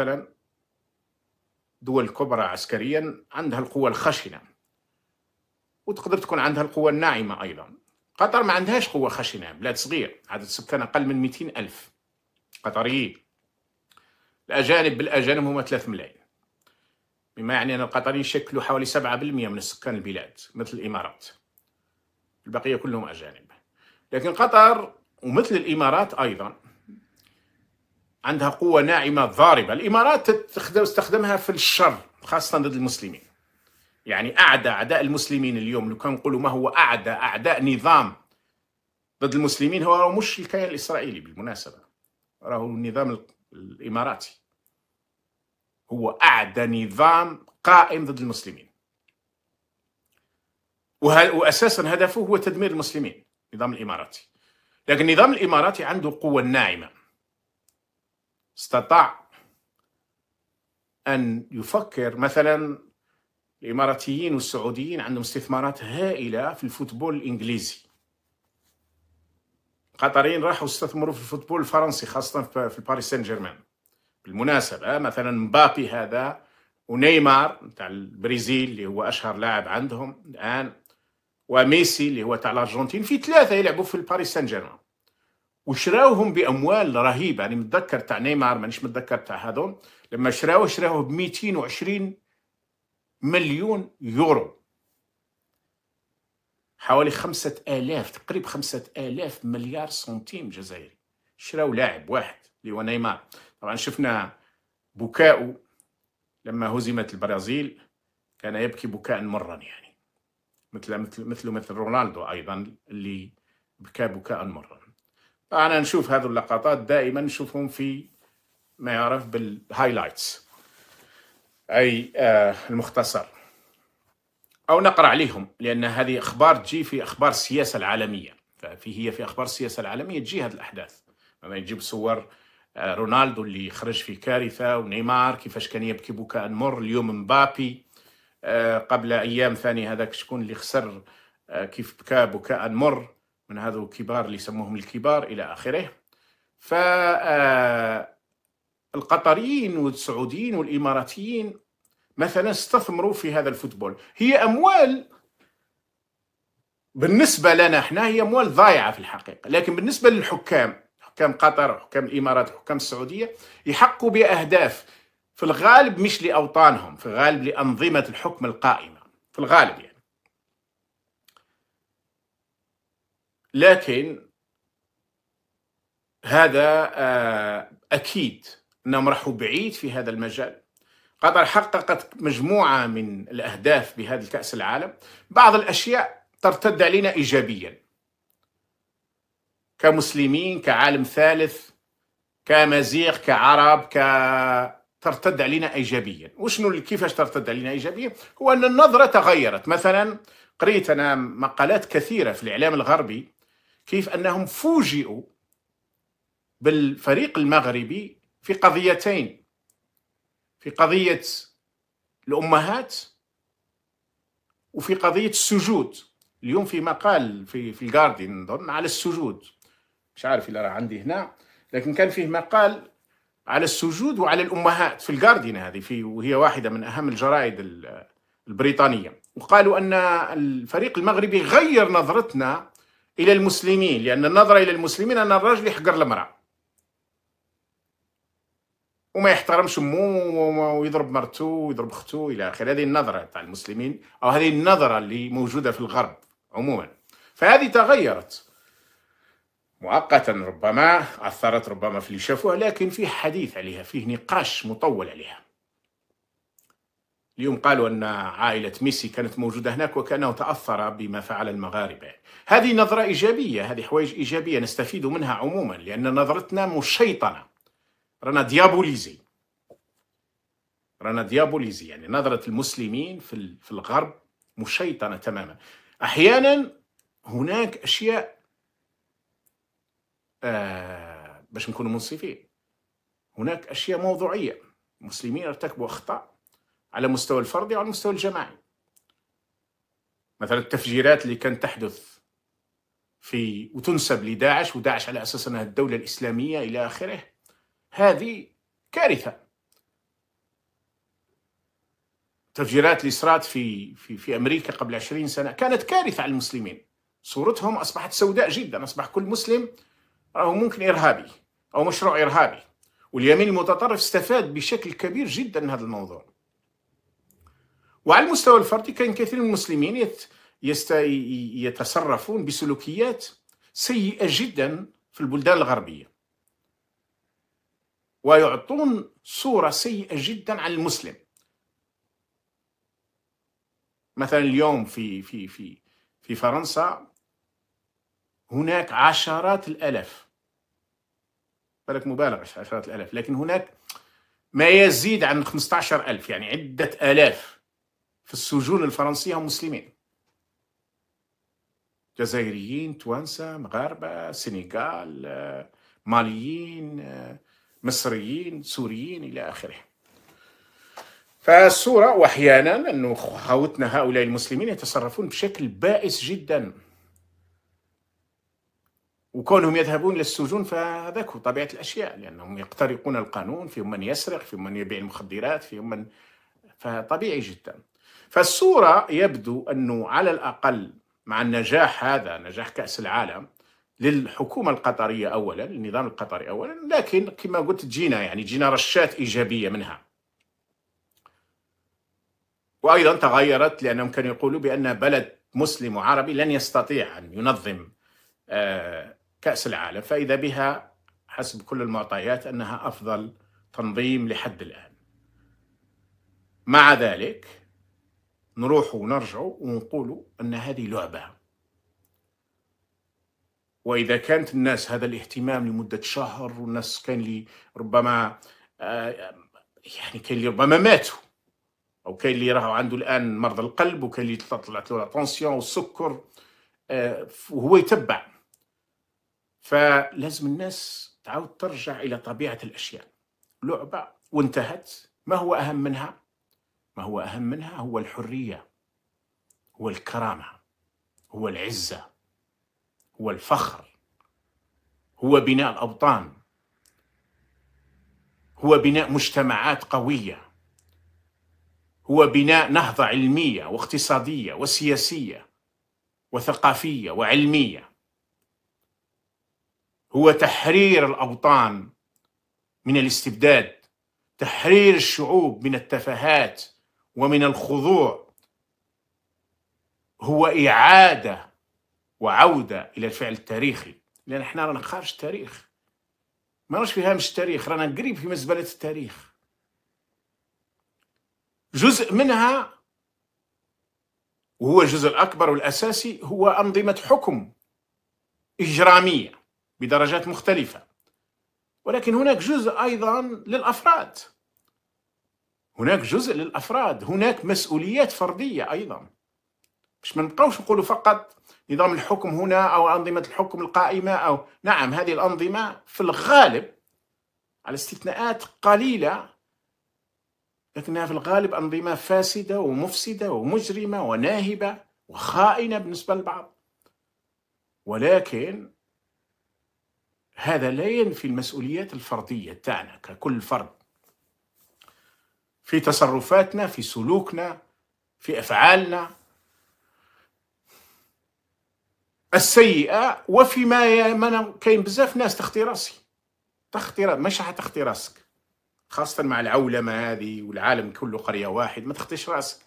مثلا دول كبرى عسكريا عندها القوة الخشنة وتقدر تكون عندها القوة الناعمة أيضا قطر ما عندهاش قوة خشنة بلاد صغير عدد سكان أقل من 200 ألف قطريين الأجانب بالأجانب هما 3 ملايين بما يعني أن القطريين شكلوا حوالي 7% من سكان البلاد مثل الإمارات البقية كلهم أجانب لكن قطر ومثل الإمارات أيضا عندها قوة ناعمة ضاربة الإمارات تستخدمها في الشر خاصة ضد المسلمين يعني أعداء أعداء المسلمين اليوم لو كان نقولوا ما هو أعداء أعداء نظام ضد المسلمين هو مش الكيان الإسرائيلي بالمناسبة راهو النظام الإماراتي هو أعدى نظام قائم ضد المسلمين وأساسا هدفه هو تدمير المسلمين نظام الإماراتي لكن النظام الإماراتي عنده قوة ناعمة استطاع أن يفكر مثلا الإماراتيين والسعوديين عندهم استثمارات هائلة في الفوتبول الإنجليزي القطريين راحوا استثمروا في الفوتبول الفرنسي خاصة في باريس سان جيرمان بالمناسبة مثلا مبابي هذا ونيمار تاع البرازيل اللي هو أشهر لاعب عندهم الآن وميسي اللي هو تاع الأرجنتين في ثلاثة يلعبوا في باريس سان جيرمان وشراوهم باموال رهيبه يعني متذكر تاع نيمار مانيش متذكر تاع هذول لما شراوه شراوه ب 220 مليون يورو حوالي خمسة آلاف تقريب خمسة آلاف مليار سنتيم جزائري شراو لاعب واحد اللي هو نيمار طبعا شفنا بكاؤه لما هزمت البرازيل كان يبكي بكاء مرا يعني مثل مثل مثل مثل رونالدو ايضا اللي بكى بكاء مرا فانا نشوف هذه اللقطات دائما نشوفهم في ما يعرف بالهايلايتس اي آه، المختصر او نقرا عليهم لان هذه اخبار تجي في اخبار السياسه العالميه ففي هي في اخبار السياسه العالميه تجي هذه الاحداث لما يجيب صور آه، رونالدو اللي خرج في كارثه ونيمار كيفاش كان يبكي بكاء مر اليوم مبابي آه، قبل ايام ثاني هذاك شكون اللي خسر كيف بكى بكاء مر من هذو الكبار اللي يسموهم الكبار إلى آخره ف آه، القطريين والسعوديين والإماراتيين مثلا استثمروا في هذا الفوتبول هي أموال بالنسبة لنا احنا هي أموال ضايعة في الحقيقة لكن بالنسبة للحكام حكام قطر حكام الإمارات حكام السعودية يحقوا بأهداف في الغالب مش لأوطانهم في الغالب لأنظمة الحكم القائمة في الغالب يعني لكن هذا آه، أكيد أنهم راحوا بعيد في هذا المجال قطر حققت مجموعة من الأهداف بهذا الكأس العالم بعض الأشياء ترتد علينا إيجابيا كمسلمين كعالم ثالث كمزيق كعرب ك ترتد علينا ايجابيا وشنو كيفاش ترتد علينا ايجابيا هو ان النظره تغيرت مثلا قريت انا مقالات كثيره في الاعلام الغربي كيف انهم فوجئوا بالفريق المغربي في قضيتين في قضيه الامهات وفي قضيه السجود اليوم في مقال في في الجارديان نظن على السجود مش عارف الا راه عندي هنا لكن كان فيه مقال على السجود وعلى الامهات في الجارديان هذه في وهي واحده من اهم الجرائد البريطانيه وقالوا ان الفريق المغربي غير نظرتنا إلى المسلمين لأن النظرة إلى المسلمين أن الرجل يحقر المرأة وما يحترمش امه ويضرب مرته ويضرب اخته الى اخره هذه النظره تاع المسلمين او هذه النظره اللي موجوده في الغرب عموما فهذه تغيرت مؤقتا ربما اثرت ربما في اللي شافوها لكن فيه حديث عليها فيه نقاش مطول عليها اليوم قالوا أن عائلة ميسي كانت موجودة هناك وكأنه تأثر بما فعل المغاربة هذه نظرة إيجابية هذه حوايج إيجابية نستفيد منها عموما لأن نظرتنا مشيطنة رانا ديابوليزي رانا ديابوليزي يعني نظرة المسلمين في الغرب مشيطنة تماما أحيانا هناك أشياء آه باش نكونوا منصفين هناك أشياء موضوعية المسلمين ارتكبوا أخطاء على مستوى الفردي وعلى المستوى الجماعي مثلا التفجيرات اللي كانت تحدث في وتنسب لداعش وداعش على اساس انها الدوله الاسلاميه الى اخره هذه كارثه التفجيرات اللي صارت في في في امريكا قبل 20 سنه كانت كارثه على المسلمين صورتهم اصبحت سوداء جدا اصبح كل مسلم راهو ممكن ارهابي او مشروع ارهابي واليمين المتطرف استفاد بشكل كبير جدا من هذا الموضوع وعلى المستوى الفردي كان كثير من المسلمين يت يتصرفون بسلوكيات سيئة جدا في البلدان الغربية ويعطون صورة سيئة جدا عن المسلم مثلا اليوم في في في في فرنسا هناك عشرات الآلاف بالك مبالغ عشرات الآلاف لكن هناك ما يزيد عن 15 ألف يعني عدة آلاف في السجون الفرنسية مسلمين جزائريين توانسة مغاربة سنغال آه، ماليين آه، مصريين سوريين إلى آخره فالصورة وأحيانا أنه خوتنا هؤلاء المسلمين يتصرفون بشكل بائس جدا وكونهم يذهبون للسجون فهذا هو طبيعة الأشياء لأنهم يقترقون القانون فيهم من يسرق فيهم من يبيع المخدرات فيهم من فطبيعي جدا فالصورة يبدو أنه على الأقل مع النجاح هذا نجاح كأس العالم للحكومة القطرية أولا النظام القطري أولا لكن كما قلت جينا يعني جينا رشات إيجابية منها وأيضا تغيرت لأنهم كانوا يقولوا بأن بلد مسلم وعربي لن يستطيع أن ينظم آه، كأس العالم فإذا بها حسب كل المعطيات أنها أفضل تنظيم لحد الآن مع ذلك نروح ونرجع ونقول أن هذه لعبة وإذا كانت الناس هذا الاهتمام لمدة شهر والناس كان لي ربما آه، يعني كاين اللي ربما ماتوا أو كاين اللي راهو عنده الآن مرض القلب وكاين اللي طلعت له الطونسيون والسكر آه، وهو يتبع فلازم الناس تعاود ترجع إلى طبيعة الأشياء لعبة وانتهت ما هو أهم منها ما هو أهم منها هو الحرية هو الكرامة هو العزة هو الفخر هو بناء الأوطان هو بناء مجتمعات قوية هو بناء نهضة علمية واقتصادية وسياسية وثقافية وعلمية هو تحرير الأوطان من الاستبداد تحرير الشعوب من التفاهات ومن الخضوع هو إعادة وعودة إلى الفعل التاريخي لأن احنا رانا خارج التاريخ ما راش هامش التاريخ رانا قريب في مزبلة التاريخ جزء منها وهو الجزء الأكبر والأساسي هو أنظمة حكم إجرامية بدرجات مختلفة ولكن هناك جزء أيضا للأفراد هناك جزء للافراد هناك مسؤوليات فرديه ايضا باش ما نبقاوش نقولوا فقط نظام الحكم هنا او انظمه الحكم القائمه او نعم هذه الانظمه في الغالب على استثناءات قليله لكنها في الغالب انظمه فاسده ومفسده ومجرمه وناهبه وخائنه بالنسبه للبعض ولكن هذا لا ينفي المسؤوليات الفرديه تاعنا ككل فرد في تصرفاتنا في سلوكنا في افعالنا السيئه وفيما ما كاين بزاف ناس تخطي راسي تخطي ماشي حتخطي راسك خاصه مع العولمه هذه والعالم كله قريه واحد ما تخطيش راسك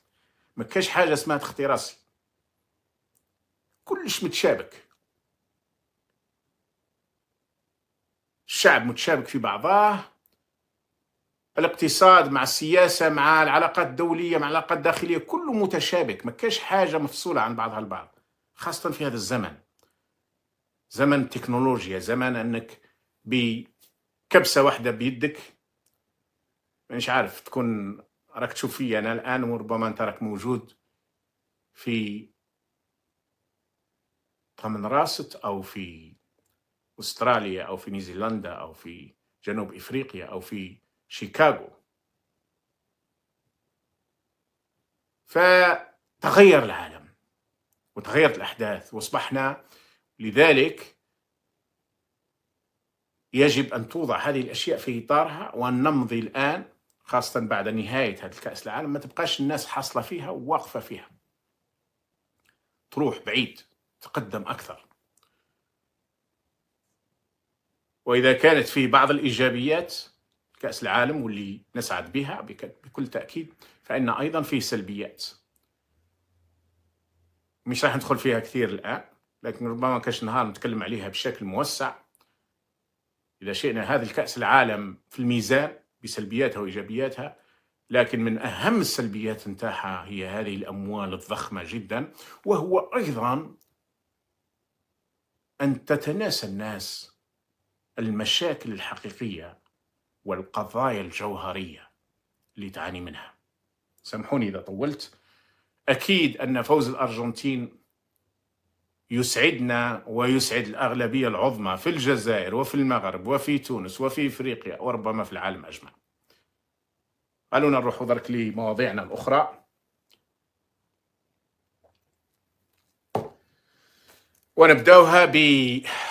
ما كاش حاجه اسمها تخطي راسي كلش متشابك الشعب متشابك في بعضاه الاقتصاد مع السياسه مع العلاقات الدوليه مع العلاقات الداخليه كله متشابك ما كاش حاجه مفصوله عن بعضها البعض خاصه في هذا الزمن زمن التكنولوجيا زمن انك بكبسه واحده بيدك مش عارف تكون راك تشوف فيا انا الان وربما انت راك موجود في طمن راست او في استراليا او في نيوزيلندا او في جنوب افريقيا او في شيكاغو فتغير العالم وتغيرت الأحداث وأصبحنا لذلك يجب أن توضع هذه الأشياء في إطارها وأن نمضي الآن خاصة بعد نهاية هذا الكأس العالم ما تبقاش الناس حاصلة فيها وواقفة فيها تروح بعيد تقدم أكثر وإذا كانت في بعض الإيجابيات كأس العالم واللي نسعد بها بكل تأكيد فإن أيضا فيه سلبيات مش راح ندخل فيها كثير الآن لكن ربما كاش نهار نتكلم عليها بشكل موسع إذا شئنا هذا الكأس العالم في الميزان بسلبياتها وإيجابياتها لكن من أهم السلبيات نتاعها هي هذه الأموال الضخمة جدا وهو أيضا أن تتناسى الناس المشاكل الحقيقية والقضايا الجوهرية اللي تعاني منها سامحوني إذا طولت أكيد أن فوز الأرجنتين يسعدنا ويسعد الأغلبية العظمى في الجزائر وفي المغرب وفي تونس وفي إفريقيا وربما في العالم أجمع خلونا نروحوا درك لمواضيعنا الأخرى ونبداوها ب